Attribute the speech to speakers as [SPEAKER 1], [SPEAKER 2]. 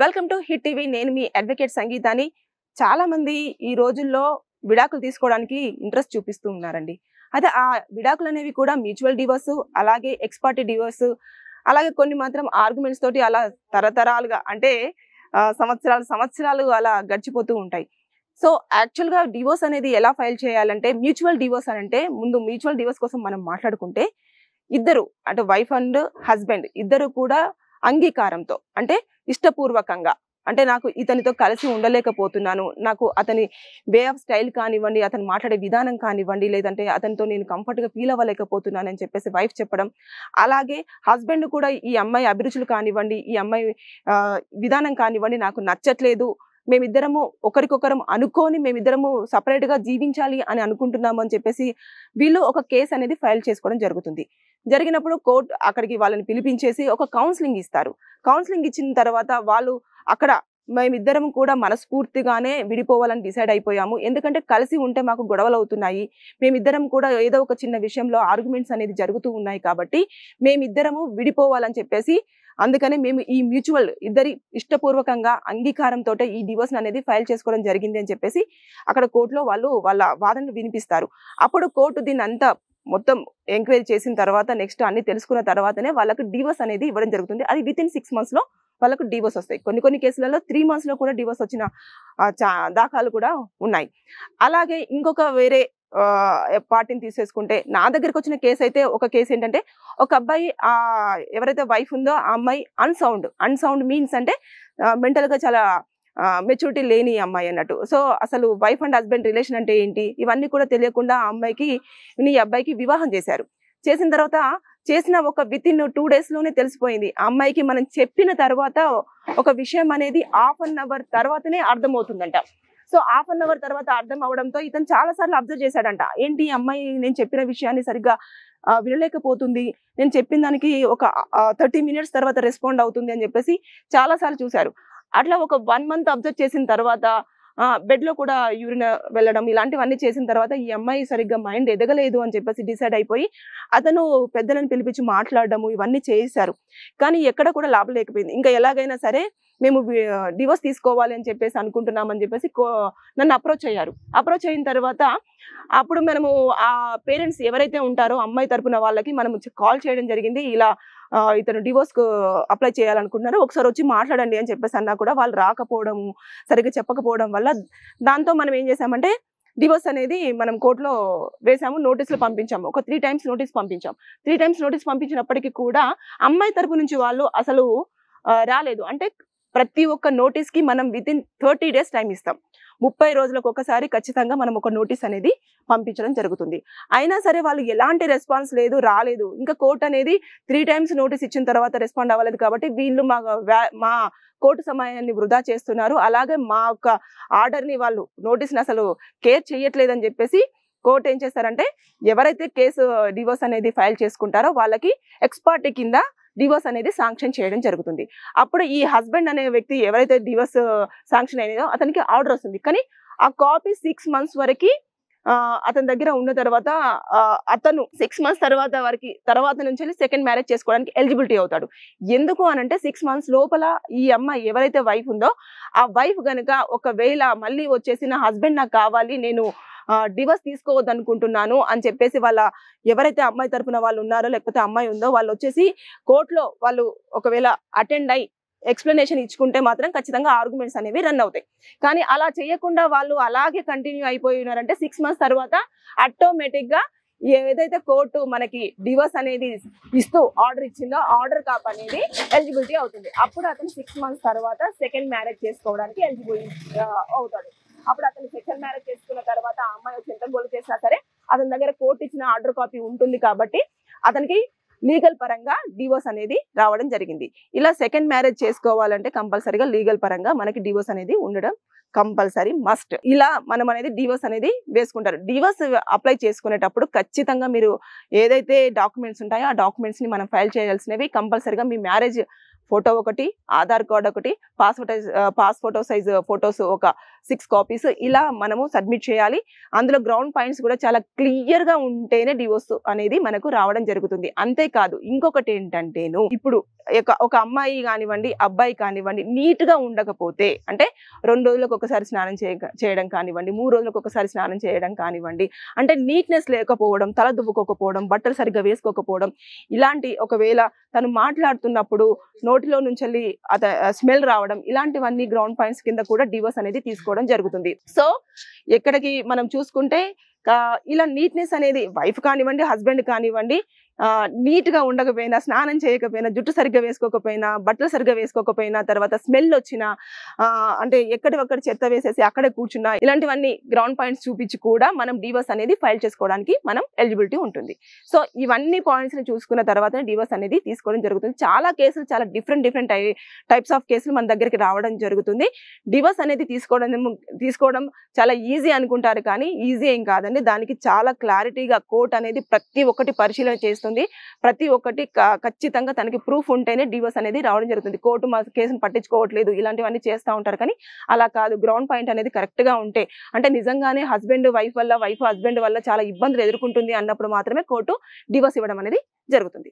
[SPEAKER 1] welcome to hit TV నేను మీ advocate సంగీతాన్ని చాలామంది ఈ రోజుల్లో విడాకులు తీసుకోవడానికి ఇంట్రెస్ట్ చూపిస్తూ ఉన్నారండి అయితే ఆ విడాకులు అనేవి కూడా మ్యూచువల్ డివోర్స్ అలాగే ఎక్స్పార్టీ డివోర్స్ అలాగే కొన్ని మాత్రం ఆర్గ్యుమెంట్స్ తోటి అలా తరతరాలుగా అంటే సంవత్సరాలు సంవత్సరాలు అలా గడిచిపోతూ ఉంటాయి సో యాక్చువల్గా డివోర్స్ అనేది ఎలా ఫైల్ చేయాలంటే మ్యూచువల్ డివోర్స్ అని అంటే ముందు మ్యూచువల్ డివోర్స్ కోసం మనం మాట్లాడుకుంటే ఇద్దరు అంటే వైఫ్ అండ్ హస్బెండ్ ఇద్దరు కూడా అంగీకారంతో అంటే ఇష్టపూర్వకంగా అంటే నాకు ఇతనితో కలిసి ఉండలేకపోతున్నాను నాకు అతని వే ఆఫ్ స్టైల్ కానివ్వండి అతను మాట్లాడే విధానం కానివ్వండి లేదంటే అతనితో నేను కంఫర్ట్గా ఫీల్ అవ్వలేకపోతున్నాను అని చెప్పేసి వైఫ్ చెప్పడం అలాగే హస్బెండ్ కూడా ఈ అమ్మాయి అభిరుచులు కానివ్వండి ఈ అమ్మాయి విధానం కానివ్వండి నాకు నచ్చట్లేదు మేమిద్దరము ఒకరికొకరం అనుకోని మేమిద్దరము సపరేట్గా జీవించాలి అని అనుకుంటున్నాము అని చెప్పేసి వీళ్ళు ఒక కేసు అనేది ఫైల్ చేసుకోవడం జరుగుతుంది జరిగినప్పుడు కోర్టు అక్కడికి వాళ్ళని పిలిపించేసి ఒక కౌన్సిలింగ్ ఇస్తారు కౌన్సిలింగ్ ఇచ్చిన తర్వాత వాళ్ళు అక్కడ మేమిద్దరం కూడా మనస్ఫూర్తిగానే విడిపోవాలని డిసైడ్ అయిపోయాము ఎందుకంటే కలిసి ఉంటే మాకు గొడవలు అవుతున్నాయి మేమిద్దరం కూడా ఏదో ఒక చిన్న విషయంలో ఆర్గ్యుమెంట్స్ అనేది జరుగుతూ ఉన్నాయి కాబట్టి మేమిద్దరము విడిపోవాలని చెప్పేసి అందుకనే మేము ఈ మ్యూచువల్ ఇద్దరి ఇష్టపూర్వకంగా అంగీకారంతో ఈ డివోర్స్ అనేది ఫైల్ చేసుకోవడం జరిగింది అని చెప్పేసి అక్కడ కోర్టులో వాళ్ళు వాళ్ళ వాదనలు వినిపిస్తారు అప్పుడు కోర్టు దీని అంతా మొత్తం ఎంక్వైరీ చేసిన తర్వాత నెక్స్ట్ అన్ని తెలుసుకున్న తర్వాతనే వాళ్ళకు డివోర్స్ అనేది ఇవ్వడం జరుగుతుంది అది విత్ ఇన్ సిక్స్ మంత్స్లో వాళ్ళకు డివోర్స్ వస్తాయి కొన్ని కొన్ని కేసులలో త్రీ మంత్స్లో కూడా డివోర్స్ వచ్చిన దాఖలు కూడా ఉన్నాయి అలాగే ఇంకొక వేరే పార్టీని తీసేసుకుంటే నా దగ్గరికి వచ్చిన కేసు అయితే ఒక కేసు ఏంటంటే ఒక అబ్బాయి ఎవరైతే వైఫ్ ఉందో ఆ అమ్మాయి అన్సౌండ్ అన్సౌండ్ మీన్స్ అంటే మెంటల్గా చాలా మెచ్యూరిటీ లేని అమ్మాయి అన్నట్టు సో అసలు వైఫ్ అండ్ హస్బెండ్ రిలేషన్ అంటే ఏంటి ఇవన్నీ కూడా తెలియకుండా ఆ అమ్మాయికి నీ అబ్బాయికి వివాహం చేశారు చేసిన తర్వాత చేసిన ఒక విత్ ఇన్ టూ డేస్లోనే తెలిసిపోయింది ఆ అమ్మాయికి మనం చెప్పిన తర్వాత ఒక విషయం అనేది హాఫ్ అన్ అవర్ తర్వాతనే అర్థమవుతుందంట సో హాఫ్ అన్ అవర్ తర్వాత అర్థం అవడంతో ఇతను చాలా సార్లు అబ్జర్వ్ చేశాడంట ఏంటి అమ్మాయి నేను చెప్పిన విషయాన్ని సరిగ్గా వినలేకపోతుంది నేను చెప్పిన దానికి ఒక థర్టీ మినిట్స్ తర్వాత రెస్పాండ్ అవుతుంది అని చెప్పేసి చాలాసార్లు చూశారు అట్లా ఒక వన్ మంత్ అబ్జర్వ్ చేసిన తర్వాత బెడ్ లో కూడా యూరిన్ వెళ్ళడం ఇలాంటివన్నీ చేసిన తర్వాత ఈ అమ్మాయి సరిగ్గా మైండ్ ఎదగలేదు అని చెప్పేసి డిసైడ్ అయిపోయి అతను పెద్దలను పిలిపించి మాట్లాడడము ఇవన్నీ చేశారు కానీ ఎక్కడ కూడా లాభం లేకపోయింది ఇంకా ఎలాగైనా సరే మేము డివోర్స్ తీసుకోవాలి అని చెప్పేసి అనుకుంటున్నామని చెప్పేసి నన్ను అప్రోచ్ అయ్యారు అప్రోచ్ అయిన తర్వాత అప్పుడు మనము ఆ పేరెంట్స్ ఎవరైతే ఉంటారో అమ్మాయి తరపున వాళ్ళకి మనం కాల్ చేయడం జరిగింది ఇలా ఇతను డివోర్స్కు అప్లై చేయాలనుకుంటున్నారు ఒకసారి వచ్చి మాట్లాడండి అని చెప్పేసి అన్నా కూడా వాళ్ళు రాకపోవడం సరిగ్గా చెప్పకపోవడం వల్ల దాంతో మనం ఏం చేసామంటే డివోర్స్ అనేది మనం కోర్టులో వేసాము నోటీసులు పంపించాము ఒక త్రీ టైమ్స్ నోటీస్ పంపించాం త్రీ టైమ్స్ నోటీస్ పంపించినప్పటికీ కూడా అమ్మాయి తరపు నుంచి వాళ్ళు అసలు రాలేదు అంటే ప్రతి ఒక్క నోటీస్కి మనం within thirty days time ఇస్తాం ముప్పై రోజులకు ఒకసారి ఖచ్చితంగా మనం ఒక నోటీస్ అనేది పంపించడం జరుగుతుంది అయినా సరే వాళ్ళు ఎలాంటి రెస్పాన్స్ లేదు రాలేదు ఇంకా కోర్టు అనేది త్రీ టైమ్స్ నోటీస్ ఇచ్చిన తర్వాత రెస్పాండ్ అవ్వలేదు కాబట్టి వీళ్ళు మా మా కోర్టు సమయాన్ని వృధా చేస్తున్నారు అలాగే మా యొక్క ఆర్డర్ని వాళ్ళు నోటీస్ని అసలు కేర్ చేయట్లేదని చెప్పేసి కోర్టు ఏం చేస్తారంటే ఎవరైతే కేసు డివోర్స్ అనేది ఫైల్ చేసుకుంటారో వాళ్ళకి ఎక్స్పార్టీ కింద డివోర్స్ అనేది శాంక్షన్ చేయడం జరుగుతుంది అప్పుడు ఈ హస్బెండ్ అనే వ్యక్తి ఎవరైతే డివోర్స్ శాంక్షన్ అయినదో అతనికి ఆర్డర్ వస్తుంది కానీ ఆ కాపీ సిక్స్ మంత్స్ వరకు అతని దగ్గర ఉన్న తర్వాత అతను సిక్స్ మంత్స్ తర్వాత వరకు తర్వాత నుంచి సెకండ్ మ్యారేజ్ చేసుకోవడానికి ఎలిజిబిలిటీ అవుతాడు ఎందుకు అనంటే సిక్స్ మంత్స్ లోపల ఈ అమ్మాయి ఎవరైతే వైఫ్ ఉందో ఆ వైఫ్ కనుక ఒకవేళ మళ్ళీ వచ్చేసి నా హస్బెండ్ నాకు కావాలి నేను డివర్స్ తీసుకోవద్దు అనుకుంటున్నాను అని చెప్పేసి వాళ్ళ ఎవరైతే అమ్మాయి తరఫున వాళ్ళు ఉన్నారో లేకపోతే అమ్మాయి ఉందో వాళ్ళు వచ్చేసి కోర్టులో వాళ్ళు ఒకవేళ అటెండ్ అయి ఎక్స్ప్లెనేషన్ ఇచ్చుకుంటే మాత్రం ఖచ్చితంగా ఆర్గ్యుమెంట్స్ అనేవి రన్ అవుతాయి కానీ అలా చేయకుండా వాళ్ళు అలాగే కంటిన్యూ అయిపోయినారంటే సిక్స్ మంత్స్ తర్వాత ఆటోమేటిక్గా ఏదైతే కోర్టు మనకి డివర్స్ అనేది ఇస్తూ ఆర్డర్ ఇచ్చిందో ఆర్డర్ కాప్ అనేది ఎలిజిబిలిటీ అవుతుంది అప్పుడు అతను సిక్స్ మంత్స్ తర్వాత సెకండ్ మ్యారేజ్ చేసుకోవడానికి ఎలిజిబిలిటీ అవుతాడు అప్పుడు అతను సెకండ్ మ్యారేజ్ చేసుకున్న తర్వాత ఆ అమ్మాయి వచ్చి ఎంత గోల్ చేసినా సరే అతని దగ్గర కోర్టు ఇచ్చిన ఆర్డర్ కాపీ ఉంటుంది కాబట్టి అతనికి లీగల్ పరంగా డివోర్స్ అనేది రావడం జరిగింది ఇలా సెకండ్ మ్యారేజ్ చేసుకోవాలంటే కంపల్సరీగా లీగల్ పరంగా మనకి డివోర్స్ అనేది ఉండడం కంపల్సరీ మస్ట్ ఇలా మనం అనేది డివోర్స్ అనేది వేసుకుంటారు డివోర్స్ అప్లై చేసుకునేటప్పుడు ఖచ్చితంగా మీరు ఏదైతే డాక్యుమెంట్స్ ఉంటాయో ఆ డాక్యుమెంట్స్ని మనం ఫైల్ చేయాల్సినవి కంపల్సరీగా మీ మ్యారేజ్ ఫోటో ఒకటి ఆధార్ కార్డ్ ఒకటి పాస్ ఫోటో సైజ్ ఫొటోస్ ఒక సిక్స్ కాపీస్ ఇలా మనము సబ్మిట్ చేయాలి అందులో గ్రౌండ్ పాయింట్స్ కూడా చాలా క్లియర్గా ఉంటేనే డివోర్స్ అనేది మనకు రావడం జరుగుతుంది అంతేకాదు ఇంకొకటి ఏంటంటేను ఇప్పుడు ఒక అమ్మాయి కానివ్వండి అబ్బాయి కానివ్వండి నీట్గా ఉండకపోతే అంటే రెండు రోజులకు ఒకసారి స్నానం చేయడం కానివ్వండి మూడు రోజులకు ఒకసారి స్నానం చేయడం కానివ్వండి అంటే నీట్నెస్ లేకపోవడం తల దువ్వుకోకపోవడం బట్టలు సరిగ్గా వేసుకోకపోవడం ఇలాంటి ఒకవేళ తను మాట్లాడుతున్నప్పుడు నోటిలో నుంచి అత స్మెల్ రావడం ఇలాంటివన్నీ గ్రౌండ్ పాయింట్స్ కింద కూడా డివోర్స్ అనేది తీసుకోవడం జరుగుతుంది సో ఎక్కడికి మనం చూసుకుంటే ఇలా నీట్నెస్ అనేది వైఫ్ కానివ్వండి హస్బెండ్ కానివ్వండి నీట్ గా ఉండకపోయినా స్నానం చేయకపోయినా జుట్టు సరిగ్గా వేసుకోకపోయినా బట్టలు సరిగ్గా వేసుకోకపోయినా తర్వాత స్మెల్ వచ్చినా అంటే ఒక్కడ చెత్త వేసేసి అక్కడే కూర్చున్నా ఇలాంటివన్నీ గ్రౌండ్ పాయింట్స్ చూపించి కూడా మనం డివోర్స్ అనేది ఫైల్ చేసుకోవడానికి మనం ఎలిజిబిలిటీ ఉంటుంది సో ఇవన్నీ పాయింట్స్ ని చూసుకున్న తర్వాత డివోర్స్ అనేది తీసుకోవడం జరుగుతుంది చాలా కేసులు చాలా డిఫరెంట్ డిఫరెంట్ టైప్స్ ఆఫ్ కేసులు మన దగ్గరికి రావడం జరుగుతుంది డివోర్స్ అనేది తీసుకోవడం తీసుకోవడం చాలా ఈజీ అనుకుంటారు కానీ ఈజీ ఏం కాదండి దానికి చాలా క్లారిటీగా కోర్టు అనేది ప్రతి ఒక్కటి పరిశీలన చేసి వస్తుంది ప్రతి ఒక్కటి ఖచ్చితంగా తనకి ప్రూఫ్ ఉంటేనే డివోర్స్ అనేది రావడం జరుగుతుంది కోర్టు మా కేసును పట్టించుకోవట్లేదు ఇలాంటివన్నీ చేస్తూ ఉంటారు కానీ అలా కాదు గ్రౌండ్ పాయింట్ అనేది కరెక్ట్గా ఉంటే అంటే నిజంగానే హస్బెండ్ వైఫ్ వల్ల వైఫ్ హస్బెండ్ వల్ల చాలా ఇబ్బందులు ఎదుర్కొంటుంది అన్నప్పుడు మాత్రమే కోర్టు డివోర్స్ ఇవ్వడం అనేది జరుగుతుంది